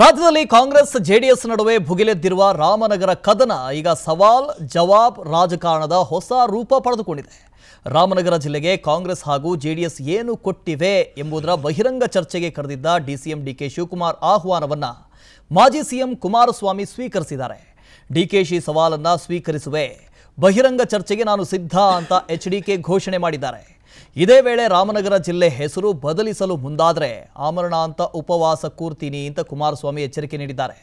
ರಾಜ್ಯದಲ್ಲಿ ಕಾಂಗ್ರೆಸ್ ಜೆಡಿಎಸ್ ನಡುವೆ ಭುಗಿಲೆದ್ದಿರುವ ರಾಮನಗರ ಕದನ ಈಗ ಸವಾಲ್ ಜವಾಬ್ ರಾಜಕಾರಣದ ಹೊಸ ರೂಪ ಪಡೆದುಕೊಂಡಿದೆ ರಾಮನಗರ ಜಿಲ್ಲೆಗೆ ಕಾಂಗ್ರೆಸ್ ಹಾಗೂ ಜೆಡಿಎಸ್ ಏನು ಕೊಟ್ಟಿವೆ ಎಂಬುದರ ಬಹಿರಂಗ ಚರ್ಚೆಗೆ ಕರೆದಿದ್ದ ಡಿಸಿಎಂ ಡಿಕೆ ಶಿವಕುಮಾರ್ ಆಹ್ವಾನವನ್ನು ಮಾಜಿ ಸಿಎಂ ಕುಮಾರಸ್ವಾಮಿ ಸ್ವೀಕರಿಸಿದ್ದಾರೆ ಡಿಕೆಶಿ ಸವಾಲನ್ನು ಸ್ವೀಕರಿಸುವೆ ಬಹಿರಂಗ ಚರ್ಚೆಗೆ ನಾನು ಸಿದ್ಧ ಅಂತ ಎಚ್ ಘೋಷಣೆ ಮಾಡಿದ್ದಾರೆ ಇದೇ ವೇಳೆ ರಾಮನಗರ ಜಿಲ್ಲೆ ಹೆಸರು ಬದಲಿಸಲು ಮುಂದಾದರೆ ಆಮರಣ ಅಂತ ಉಪವಾಸ ಕೂರ್ತೀನಿ ಅಂತ ಕುಮಾರಸ್ವಾಮಿ ಎಚ್ಚರಿಕೆ ನೀಡಿದ್ದಾರೆ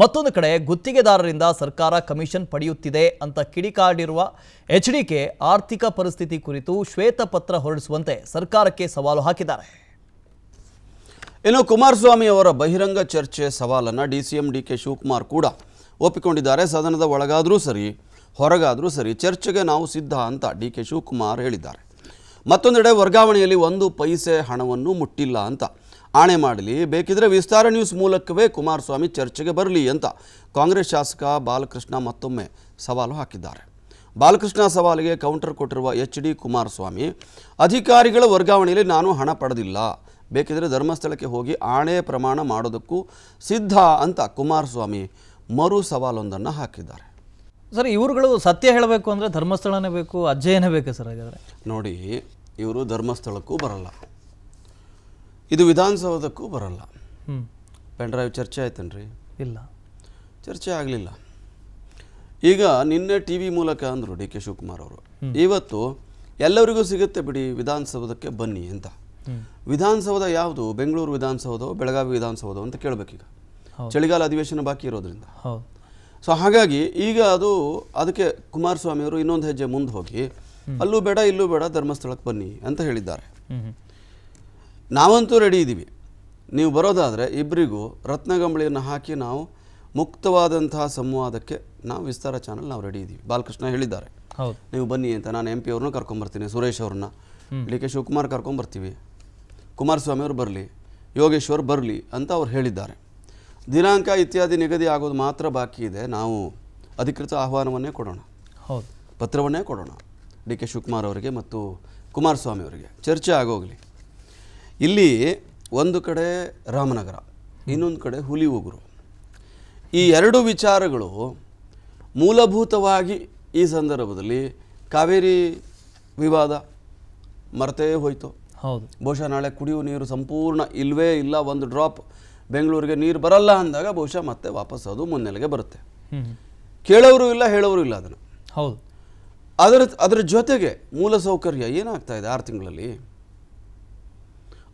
ಮತ್ತೊಂದು ಕಡೆ ಗುತ್ತಿಗೆದಾರರಿಂದ ಸರ್ಕಾರ ಕಮಿಷನ್ ಪಡೆಯುತ್ತಿದೆ ಅಂತ ಕಿಡಿಕಾಡಿರುವ ಎಚ್ ಆರ್ಥಿಕ ಪರಿಸ್ಥಿತಿ ಕುರಿತು ಶ್ವೇತಪತ್ರ ಹೊರಡಿಸುವಂತೆ ಸರ್ಕಾರಕ್ಕೆ ಸವಾಲು ಹಾಕಿದ್ದಾರೆ ಇನ್ನು ಕುಮಾರಸ್ವಾಮಿ ಅವರ ಬಹಿರಂಗ ಚರ್ಚೆ ಸವಾಲನ್ನು D C M D K Shivakumar ಕೂಡ ಒಪ್ಪಿಕೊಂಡಿದ್ದಾರೆ ಸದನದ ಒಳಗಾದರೂ ಸರಿ ಹೊರಗಾದರೂ ಸರಿ ಚರ್ಚೆಗೆ ನಾವು ಸಿದ್ಧ ಅಂತ ಡಿ ಕೆ ಶಿವಕುಮಾರ್ ಹೇಳಿದ್ದಾರೆ ಮತ್ತೊಂದೆಡೆ ವರ್ಗಾವಣೆಯಲ್ಲಿ ಒಂದು ಪೈಸೆ ಹಣವನ್ನು ಮುಟ್ಟಿಲ್ಲ ಅಂತ ಆಣೆ ಮಾಡಲಿ ಬೇಕಿದ್ರೆ ವಿಸ್ತಾರ ನ್ಯೂಸ್ ಮೂಲಕವೇ ಕುಮಾರಸ್ವಾಮಿ ಚರ್ಚೆಗೆ ಬರಲಿ ಅಂತ ಕಾಂಗ್ರೆಸ್ ಶಾಸಕ ಬಾಲಕೃಷ್ಣ ಮತ್ತೊಮ್ಮೆ ಸವಾಲು ಹಾಕಿದ್ದಾರೆ ಬಾಲಕೃಷ್ಣ ಸವಾಲಿಗೆ ಕೌಂಟರ್ ಕೊಟ್ಟಿರುವ ಎಚ್ ಡಿ ಕುಮಾರಸ್ವಾಮಿ ಅಧಿಕಾರಿಗಳ ವರ್ಗಾವಣೆಯಲ್ಲಿ ನಾನು ಹಣ ಪಡೆದಿಲ್ಲ ಬೇಕಿದ್ರೆ ಧರ್ಮಸ್ಥಳಕ್ಕೆ ಹೋಗಿ ಆಣೆ ಪ್ರಮಾಣ ಮಾಡೋದಕ್ಕೂ ಸಿದ್ಧ ಅಂತ ಕುಮಾರಸ್ವಾಮಿ ಮರು ಸವಾಲೊಂದನ್ನು ಹಾಕಿದ್ದಾರೆ ಸರ್ ಇವರುಗಳು ಸತ್ಯ ಹೇಳಬೇಕು ಅಂದರೆ ಧರ್ಮಸ್ಥಳನೇ ಬೇಕು ಅಜ್ಜಯನೇ ಬೇಕು ಸರ್ ಹಾಗಾದರೆ ನೋಡಿ ಇವರು ಧರ್ಮಸ್ಥಳಕ್ಕೂ ಬರಲ್ಲ ಇದು ವಿಧಾನಸೌಧಕ್ಕೂ ಬರಲ್ಲ ಪೆಂಡ್ರೈವ್ ಚರ್ಚೆ ಆಯ್ತೇನ್ರಿ ಇಲ್ಲ ಚರ್ಚೆ ಆಗಲಿಲ್ಲ ಈಗ ನಿನ್ನೆ ಟಿ ವಿ ಮೂಲಕ ಅಂದರು ಡಿ ಕೆ ಶಿವಕುಮಾರ್ ಅವರು ಇವತ್ತು ಎಲ್ಲರಿಗೂ ಸಿಗುತ್ತೆ ಬಿಡಿ ವಿಧಾನಸೌಧಕ್ಕೆ ಬನ್ನಿ ಅಂತ ವಿಧಾನಸೌಧ ಯಾವುದು ಬೆಂಗಳೂರು ವಿಧಾನಸೌಧವೋ ಬೆಳಗಾವಿ ವಿಧಾನಸೌಧವೋ ಅಂತ ಕೇಳಬೇಕೀಗ ಚಳಿಗಾಲ ಅಧಿವೇಶನ ಬಾಕಿ ಇರೋದ್ರಿಂದ ಸೊ ಹಾಗಾಗಿ ಈಗ ಅದು ಅದಕ್ಕೆ ಕುಮಾರಸ್ವಾಮಿಯವರು ಇನ್ನೊಂದು ಹೆಜ್ಜೆ ಮುಂದೆ ಹೋಗಿ ಅಲ್ಲೂ ಬೇಡ ಇಲ್ಲೂ ಬೇಡ ಧರ್ಮಸ್ಥಳಕ್ಕೆ ಬನ್ನಿ ಅಂತ ಹೇಳಿದ್ದಾರೆ ನಾವಂತೂ ರೆಡಿ ಇದ್ದೀವಿ ನೀವು ಬರೋದಾದರೆ ಇಬ್ಬರಿಗೂ ರತ್ನಗಂಬಳಿಯನ್ನು ಹಾಕಿ ನಾವು ಮುಕ್ತವಾದಂತಹ ಸಂವಾದಕ್ಕೆ ನಾವು ವಿಸ್ತಾರ ಚಾನಲ್ ನಾವು ರೆಡಿ ಇದ್ದೀವಿ ಬಾಲಕೃಷ್ಣ ಹೇಳಿದ್ದಾರೆ ನೀವು ಬನ್ನಿ ಅಂತ ನಾನು ಎಂ ಪಿ ಅವ್ರನ್ನ ಕರ್ಕೊಂಬರ್ತೀನಿ ಸುರೇಶ್ ಅವ್ರನ್ನ ಡಿ ಕೆ ಶಿವಕುಮಾರ್ ಕರ್ಕೊಂಬರ್ತೀವಿ ಕುಮಾರಸ್ವಾಮಿ ಅವರು ಬರಲಿ ಯೋಗೇಶ್ವರ್ ಬರಲಿ ಅಂತ ಅವ್ರು ಹೇಳಿದ್ದಾರೆ ದಿನಾಂಕ ಇತ್ಯಾದಿ ನಿಗದಿ ಆಗೋದು ಮಾತ್ರ ಬಾಕಿ ಇದೆ ನಾವು ಅಧಿಕೃತ ಆಹ್ವಾನವನ್ನೇ ಕೊಡೋಣ ಹೌದು ಪತ್ರವನ್ನೇ ಕೊಡೋಣ ಡಿ ಕೆ ಶಿವಕುಮಾರ್ ಅವರಿಗೆ ಮತ್ತು ಕುಮಾರಸ್ವಾಮಿ ಅವರಿಗೆ ಚರ್ಚೆ ಆಗೋಗಲಿ ಇಲ್ಲಿ ಒಂದು ಕಡೆ ರಾಮನಗರ ಇನ್ನೊಂದು ಕಡೆ ಹುಲಿ ಉಗುರು ಈ ಎರಡು ವಿಚಾರಗಳು ಮೂಲಭೂತವಾಗಿ ಈ ಸಂದರ್ಭದಲ್ಲಿ ಕಾವೇರಿ ವಿವಾದ ಮರೆತೇ ಹೋಯಿತು ಹೌದು ಬಹುಶಃ ನಾಳೆ ಕುಡಿಯುವ ನೀರು ಸಂಪೂರ್ಣ ಇಲ್ಲವೇ ಇಲ್ಲ ಒಂದು ಡ್ರಾಪ್ ಬೆಂಗಳೂರಿಗೆ ನೀರು ಬರಲ್ಲ ಅಂದಾಗ ಬಹುಶಃ ಮತ್ತೆ ವಾಪಸ್ ಅದು ಮುನ್ನೆಲೆಗೆ ಬರುತ್ತೆ ಕೇಳೋರು ಇಲ್ಲ ಹೇಳೋರು ಇಲ್ಲ ಅದನ್ನು ಹೌದು ಅದರ ಅದರ ಜೊತೆಗೆ ಮೂಲಸೌಕರ್ಯ ಏನಾಗ್ತಾ ಇದೆ ಆರು ತಿಂಗಳಲ್ಲಿ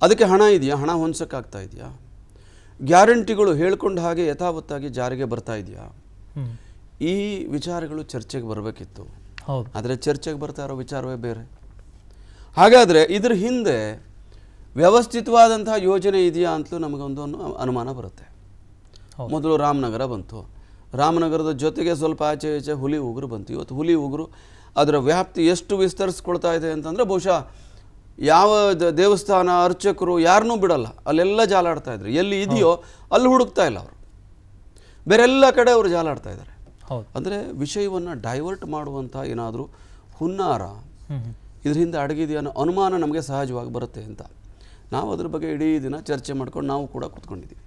ಅದಕ್ಕೆ ಹಣ ಇದೆಯಾ ಹಣ ಹೊಂದಿಸೋಕ್ಕಾಗ್ತಾ ಇದೆಯಾ ಗ್ಯಾರಂಟಿಗಳು ಹೇಳ್ಕೊಂಡು ಹಾಗೆ ಯಥಾವತ್ತಾಗಿ ಜಾರಿಗೆ ಬರ್ತಾ ಇದೆಯಾ ಈ ವಿಚಾರಗಳು ಚರ್ಚೆಗೆ ಬರಬೇಕಿತ್ತು ಆದರೆ ಚರ್ಚೆಗೆ ಬರ್ತಾ ಇರೋ ವಿಚಾರವೇ ಬೇರೆ ಹಾಗಾದರೆ ಇದ್ರ ಹಿಂದೆ ವ್ಯವಸ್ಥಿತವಾದಂತಹ ಯೋಜನೆ ಇದೆಯಾ ಅಂತಲೂ ನಮಗೊಂದು ಅನುಮಾನ ಬರುತ್ತೆ ಮೊದಲು ರಾಮನಗರ ಬಂತು ರಾಮನಗರದ ಜೊತೆಗೆ ಸ್ವಲ್ಪ ಆಚೆ ಈಚೆ ಹುಲಿ ಉಗುರು ಬಂತು ಇವತ್ತು ಹುಲಿ ಉಗುರು ಅದರ ವ್ಯಾಪ್ತಿ ಎಷ್ಟು ವಿಸ್ತರಿಸ್ಕೊಳ್ತಾ ಇದೆ ಅಂತಂದರೆ ಬಹುಶಃ ಯಾವ ದೇವಸ್ಥಾನ ಅರ್ಚಕರು ಯಾರನ್ನೂ ಬಿಡಲ್ಲ ಅಲ್ಲೆಲ್ಲ ಜಾಲಾಡ್ತಾ ಇದ್ರು ಎಲ್ಲಿ ಇದೆಯೋ ಅಲ್ಲಿ ಹುಡುಕ್ತಾ ಇಲ್ಲ ಅವರು ಬೇರೆಲ್ಲ ಕಡೆ ಅವರು ಜಾಲಾಡ್ತಾ ಇದ್ದಾರೆ ಅಂದರೆ ವಿಷಯವನ್ನು ಡೈವರ್ಟ್ ಮಾಡುವಂಥ ಏನಾದರೂ ಹುನ್ನಾರ ಇದರಿಂದ ಅಡಗಿದೆಯೋ ಅನ್ನೋ ಅನುಮಾನ ನಮಗೆ ಸಹಜವಾಗಿ ಬರುತ್ತೆ ಅಂತ ನಾವು ಅದ್ರ ಬಗ್ಗೆ ಇಡೀ ದಿನ ಚರ್ಚೆ ಮಾಡ್ಕೊಂಡು ನಾವು ಕೂಡ ಕೂತ್ಕೊಂಡಿದ್ದೀವಿ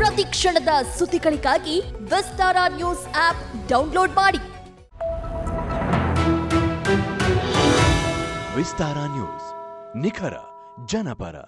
ಪ್ರತಿ ಕ್ಷಣದ ಸುದ್ದಿಗಳಿಗಾಗಿ ವಿಸ್ತಾರ ನ್ಯೂಸ್ ಆಪ್ ಡೌನ್ಲೋಡ್ ಮಾಡಿ ವಿಸ್ತಾರ ನ್ಯೂಸ್ ನಿಖರ ಜನಪರ